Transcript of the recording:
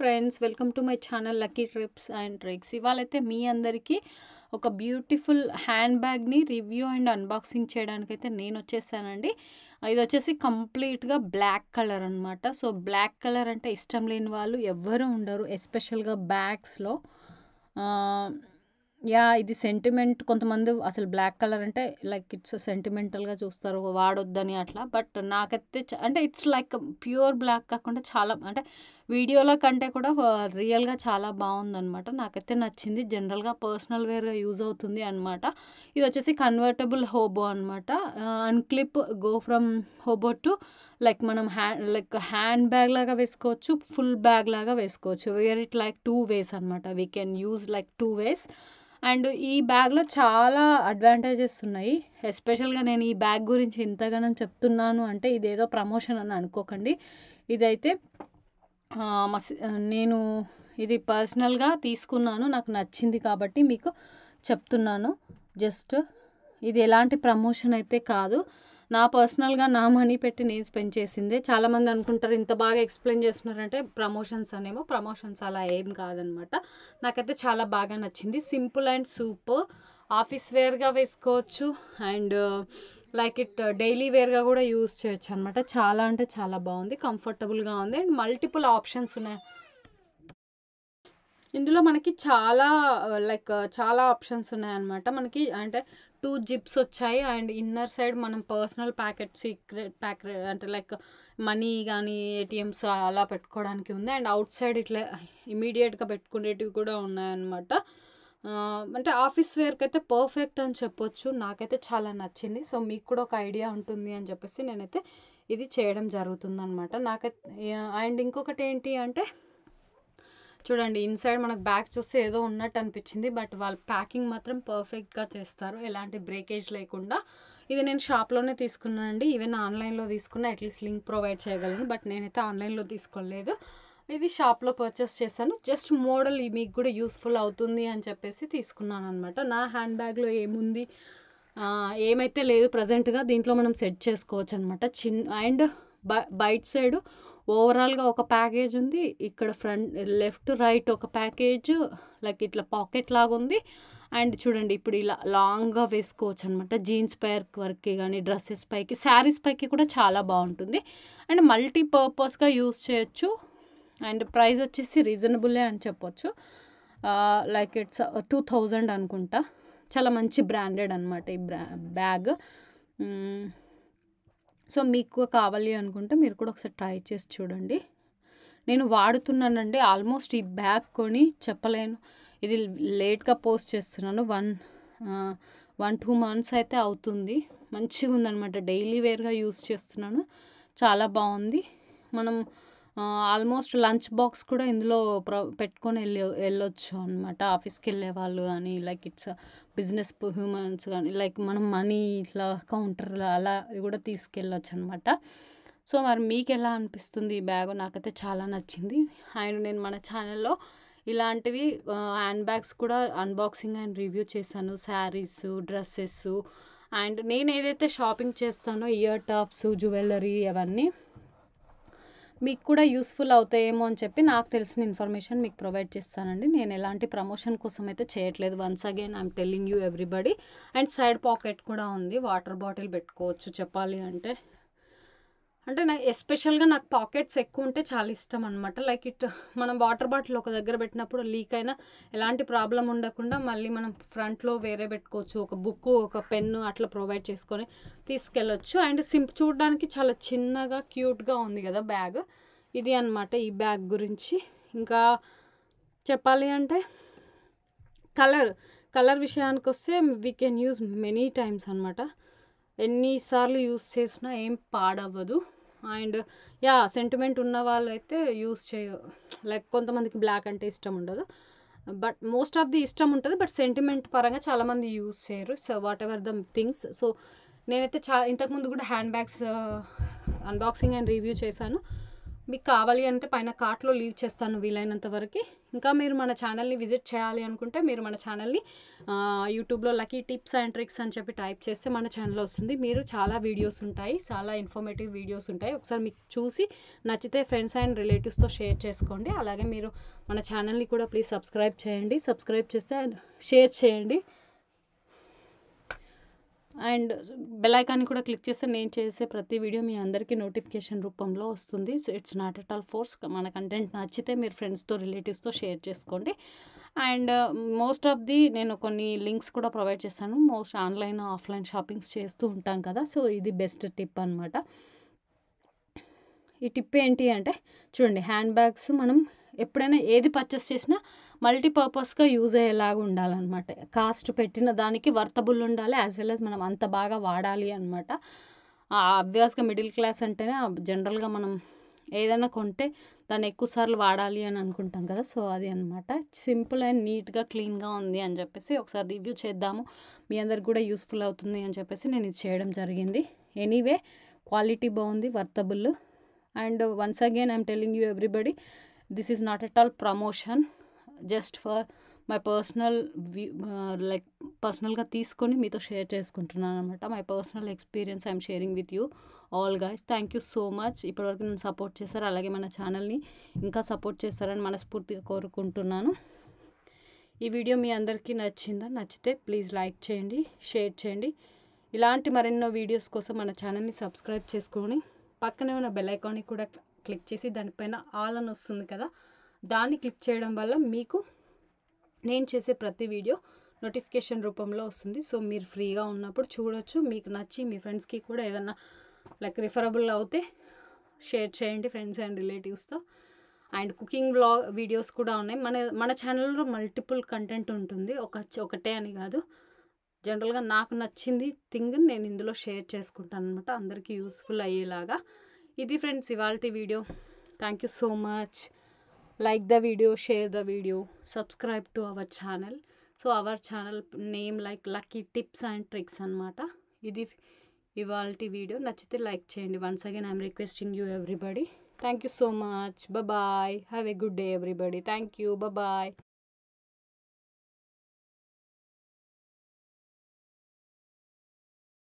friends welcome to my channel lucky trips and tricks ఇవాళైతే మీ అందరికీ ఒక బ్యూటిఫుల్ హ్యాండ్ బ్యాగ్ని రివ్యూ అండ్ అన్బాక్సింగ్ చేయడానికైతే నేను వచ్చేసానండి ఇది వచ్చేసి కంప్లీట్గా బ్లాక్ కలర్ అనమాట సో బ్లాక్ కలర్ అంటే ఇష్టం లేని వాళ్ళు ఎవ్వరూ ఉండరు ఎస్పెషల్గా బ్యాగ్స్లో యా ఇది సెంటిమెంట్ కొంతమంది అసలు బ్లాక్ కలర్ అంటే లైక్ ఇట్స్ సెంటిమెంటల్గా చూస్తారు వాడొద్దని అట్లా బట్ నాకైతే అంటే ఇట్స్ లైక్ ప్యూర్ బ్లాక్ కాకుండా చాలా అంటే వీడియోల కంటే కూడా రియల్గా చాలా బాగుందనమాట నాకైతే నచ్చింది జనరల్గా పర్సనల్ వేర్గా యూజ్ అవుతుంది అనమాట ఇది వచ్చేసి కన్వర్టబుల్ హోబో అనమాట unclip go from hobo to like మనం హ్యాండ్ లైక్ హ్యాండ్ బ్యాగ్ లాగా వేసుకోవచ్చు ఫుల్ బ్యాగ్ లాగా వేసుకోవచ్చు wear it like two ways అనమాట we can use like two ways and ఈ బ్యాగ్లో చాలా అడ్వాంటేజెస్ ఉన్నాయి ఎస్పెషల్గా నేను ఈ బ్యాగ్ గురించి ఇంతగానం చెప్తున్నాను అంటే ఇదేదో ప్రమోషన్ అని అనుకోకండి ఇదైతే నేను ఇది పర్సనల్గా తీసుకున్నాను నాకు నచ్చింది కాబట్టి మీకు చెప్తున్నాను జస్ట్ ఇది ఎలాంటి ప్రమోషన్ అయితే కాదు నా పర్సనల్గా నా మనీ పెట్టి నేను స్పెండ్ చేసిందే చాలామంది అనుకుంటారు ఇంత బాగా ఎక్స్ప్లెయిన్ చేస్తున్నారంటే ప్రమోషన్స్ అనేమో ప్రమోషన్స్ అలా ఏం కాదనమాట నాకైతే చాలా బాగా నచ్చింది సింపుల్ అండ్ సూప్ ఆఫీస్ వేర్గా వేసుకోవచ్చు and like it daily uh, వేర్గా కూడా యూస్ చేయొచ్చు అనమాట చాలా అంటే చాలా బాగుంది కంఫర్టబుల్గా ఉంది అండ్ మల్టిపుల్ ఆప్షన్స్ ఉన్నాయి ఇందులో మనకి చాలా లైక్ uh, uh, చాలా ఆప్షన్స్ ఉన్నాయన్నమాట మనకి అంటే టూ జిప్స్ వచ్చాయి అండ్ ఇన్నర్ సైడ్ మనం పర్సనల్ ప్యాకెట్ సీక్రెట్ ప్యాకెట్ అంటే లైక్ మనీ కానీ ఏటీఎమ్స్ అలా పెట్టుకోవడానికి ఉంది అండ్ అవుట్ సైడ్ ఇట్లా ఇమీడియట్గా పెట్టుకునేటివి కూడా ఉన్నాయన్నమాట అంటే ఆఫీస్ వేర్కి అయితే పర్ఫెక్ట్ అని చెప్పొచ్చు నాకైతే చాలా నచ్చింది సో మీకు కూడా ఒక ఐడియా ఉంటుంది అని చెప్పేసి నేనైతే ఇది చేయడం జరుగుతుందనమాట నాకైతే అండ్ ఇంకొకటి ఏంటి అంటే చూడండి ఇన్సైడ్ మనకు బ్యాగ్ చూస్తే ఏదో ఉన్నట్టు అనిపించింది బట్ వాళ్ళు ప్యాకింగ్ మాత్రం పర్ఫెక్ట్గా చేస్తారు ఎలాంటి బ్రేకేజ్ లేకుండా ఇది నేను షాప్లోనే తీసుకున్నానండి ఈవెన్ ఆన్లైన్లో తీసుకున్నా అట్లీస్ట్ లింక్ ప్రొవైడ్ చేయగలను బట్ నేనైతే ఆన్లైన్లో తీసుకోలేదు ఇది షాప్లో పర్చేస్ చేశాను జస్ట్ మోడల్ మీకు కూడా యూస్ఫుల్ అవుతుంది అని చెప్పేసి తీసుకున్నాను అనమాట నా హ్యాండ్ బ్యాగ్లో ఏముంది ఏమైతే లేదు ప్రజెంట్గా దీంట్లో మనం సెట్ చేసుకోవచ్చు అనమాట చిన్ అండ్ బ బయట సైడ్ ఓవరాల్గా ఒక ప్యాకేజ్ ఉంది ఇక్కడ ఫ్రంట్ లెఫ్ట్ రైట్ ఒక ప్యాకేజ్ లైక్ ఇట్లా పాకెట్ లాగా ఉంది అండ్ చూడండి ఇప్పుడు ఇలా లాంగ్గా వేసుకోవచ్చు అనమాట జీన్స్ పైర్ వర్క్కి కానీ డ్రెస్సెస్ పైకి శారీస్ పైకి కూడా చాలా బాగుంటుంది అండ్ మల్టీపర్పస్గా యూస్ చేయొచ్చు అండ్ ప్రైస్ వచ్చేసి రీజనబులే అని చెప్పొచ్చు లైక్ ఇట్స్ టూ థౌజండ్ అనుకుంటా చాలా మంచి బ్రాండెడ్ అనమాట ఈ బ్రా బ్యాగ్ సో మీకు కావాలి అనుకుంటే మీరు కూడా ఒకసారి ట్రై చేసి చూడండి నేను వాడుతున్నానండి ఆల్మోస్ట్ ఈ బ్యాగ్ కొని చెప్పలేను ఇది లేట్గా పోస్ట్ చేస్తున్నాను వన్ వన్ టూ మంత్స్ అయితే అవుతుంది మంచిగా ఉందనమాట డైలీ వేర్గా యూస్ చేస్తున్నాను చాలా బాగుంది మనం ఆల్మోస్ట్ లంచ్ బాక్స్ కూడా ఇందులో ప్ర పెట్టుకొని వెళ్ళి వెళ్ళొచ్చు అనమాట ఆఫీస్కి వెళ్ళే వాళ్ళు కానీ లైక్ ఇట్స్ బిజినెస్ హ్యూమన్స్ కానీ లైక్ మనం మనీ ఇట్లా కౌంటర్ అలా కూడా తీసుకెళ్ళొచ్చు అనమాట సో మరి మీకు ఎలా అనిపిస్తుంది ఈ బ్యాగ్ నాకైతే చాలా నచ్చింది అండ్ నేను మన ఛానల్లో ఇలాంటివి హ్యాండ్ బ్యాగ్స్ కూడా అన్బాక్సింగ్ అండ్ రివ్యూ చేశాను శారీస్ డ్రెస్సెస్ అండ్ నేను ఏదైతే షాపింగ్ చేస్తానో ఇయర్ టాప్స్ జ్యువెలరీ అవన్నీ మీకు కూడా యూస్ఫుల్ అవుతాయేమో అని చెప్పి నాకు తెలిసిన ఇన్ఫర్మేషన్ మీకు ప్రొవైడ్ చేస్తానండి నేను ఎలాంటి ప్రమోషన్ కోసం అయితే చేయట్లేదు once again I'm telling you everybody and side pocket కూడా ఉంది వాటర్ బాటిల్ పెట్టుకోవచ్చు చెప్పాలి అంటే అంటే నాకు ఎస్పెషల్గా నాకు పాకెట్స్ ఎక్కువ ఉంటే చాలా ఇష్టం అనమాట లైక్ ఇట్ మనం వాటర్ బాటిల్ ఒక దగ్గర పెట్టినప్పుడు లీక్ అయినా ఎలాంటి ప్రాబ్లం ఉండకుండా మళ్ళీ మనం ఫ్రంట్లో వేరే పెట్టుకోవచ్చు ఒక బుక్ ఒక పెన్ను అట్లా ప్రొవైడ్ చేసుకొని తీసుకెళ్ళొచ్చు అండ్ సింప్ చూడడానికి చాలా చిన్నగా క్యూట్గా ఉంది కదా బ్యాగ్ ఇది అనమాట ఈ బ్యాగ్ గురించి ఇంకా చెప్పాలి అంటే కలర్ కలర్ విషయానికి వస్తే we can use many times అనమాట ఎన్నిసార్లు యూస్ చేసినా ఏం పాడవ్వదు అండ్ యా సెంటిమెంట్ ఉన్న వాళ్ళు అయితే యూస్ చేయ లైక్ కొంతమందికి బ్లాక్ అంటే ఇష్టం ఉండదు బట్ మోస్ట్ ఆఫ్ ది ఇష్టం ఉంటుంది బట్ సెంటిమెంట్ పరంగా చాలామంది యూస్ చేయరు so whatever the things so నేనైతే చా ఇంతకుముందు కూడా hand bags unboxing and review చేశాను మీకు కావాలి అంటే పైన కార్ట్లో లీవ్ చేస్తాను వీలైనంత వరకు ఇంకా మీరు మన ఛానల్ని విజిట్ చేయాలి అనుకుంటే మీరు మన ఛానల్ని యూట్యూబ్లో లకీ టిప్స్ అండ్ ట్రిక్స్ అని చెప్పి టైప్ చేస్తే మన ఛానల్ వస్తుంది మీరు చాలా వీడియోస్ ఉంటాయి చాలా ఇన్ఫర్మేటివ్ వీడియోస్ ఉంటాయి ఒకసారి మీకు చూసి నచ్చితే ఫ్రెండ్స్ అండ్ రిలేటివ్స్తో షేర్ చేసుకోండి అలాగే మీరు మన ఛానల్ని కూడా ప్లీజ్ సబ్స్క్రైబ్ చేయండి సబ్స్క్రైబ్ చేస్తే షేర్ చేయండి అండ్ బెల్ ఐకాన్ని కూడా క్లిక్ చేస్తే నేను చేసే ప్రతి వీడియో మీ అందరికీ నోటిఫికేషన్ రూపంలో వస్తుంది so it's not at all force మన కంటెంట్ నచ్చితే మీరు ఫ్రెండ్స్తో రిలేటివ్స్తో షేర్ చేసుకోండి అండ్ మోస్ట్ ఆఫ్ ది నేను కొన్ని లింక్స్ కూడా ప్రొవైడ్ చేస్తాను మోస్ట్ ఆన్లైన్ ఆఫ్లైన్ షాపింగ్స్ చేస్తూ ఉంటాం కదా సో ఇది బెస్ట్ టిప్ అనమాట ఈ టిప్ ఏంటి అంటే చూడండి హ్యాండ్ బ్యాగ్స్ మనం ఎప్పుడైనా ఏది పర్చేస్ చేసినా మల్టీపర్పస్గా యూజ్ అయ్యేలాగా ఉండాలన్నమాట కాస్ట్ పెట్టిన దానికి వర్తబుల్ ఉండాలి యాజ్ వెల్ యాజ్ మనం అంత బాగా వాడాలి అనమాట అభ్యాస్గా మిడిల్ క్లాస్ అంటేనే జనరల్గా మనం ఏదైనా కొంటే దాన్ని ఎక్కువసార్లు వాడాలి అని అనుకుంటాం కదా సో అది అనమాట సింపుల్ అండ్ నీట్గా క్లీన్గా ఉంది అని చెప్పేసి ఒకసారి రివ్యూ చేద్దాము మీ అందరికి కూడా యూస్ఫుల్ అవుతుంది అని చెప్పేసి నేను ఇది చేయడం జరిగింది ఎనీవే క్వాలిటీ బాగుంది worthable and once again I'm telling you everybody this is not at all promotion just for my personal like పర్సనల్గా తీసుకొని మీతో షేర్ చేసుకుంటున్నాను అనమాట my personal experience I'm sharing with you all guys thank you so much ఇప్పటివరకు నన్ను support చేశారు అలాగే మన ఛానల్ని ఇంకా సపోర్ట్ చేస్తారని మనస్ఫూర్తిగా కోరుకుంటున్నాను ఈ వీడియో మీ అందరికీ నచ్చిందా నచ్చితే ప్లీజ్ లైక్ చేయండి షేర్ చేయండి ఇలాంటి మరెన్నో వీడియోస్ కోసం మన ఛానల్ని సబ్స్క్రైబ్ చేసుకొని పక్కనే ఉన్న బెల్ ఐకాన్ని కూడా క్లిక్ చేసి దానిపైన ఆల్ అని వస్తుంది కదా దాన్ని క్లిక్ చేయడం వల్ల మీకు నేను చేసే ప్రతి వీడియో నోటిఫికేషన్ రూపంలో వస్తుంది సో మీరు ఫ్రీగా ఉన్నప్పుడు చూడొచ్చు మీకు నచ్చి మీ ఫ్రెండ్స్కి కూడా ఏదన్నా లైక్ రిఫరబుల్ అవుతే షేర్ చేయండి ఫ్రెండ్స్ అండ్ రిలేటివ్స్తో అండ్ కుకింగ్ బ్లాగ్ వీడియోస్ కూడా ఉన్నాయి మన మన ఛానల్లో మల్టిపుల్ కంటెంట్ ఉంటుంది ఒక ఒకటే అని కాదు జనరల్గా నాకు నచ్చింది థింగ్ నేను ఇందులో షేర్ చేసుకుంటాను అనమాట అందరికీ యూస్ఫుల్ అయ్యేలాగా ఇది ఫ్రెండ్స్ ఇవాళ video thank you so much like the video share the video subscribe to our channel so our channel name like lucky tips and tricks అనమాట ఇది ఇవాళ వీడియో నచ్చితే లైక్ చేయండి once again I'm requesting you everybody thank you so much bye have a good day everybody thank you bye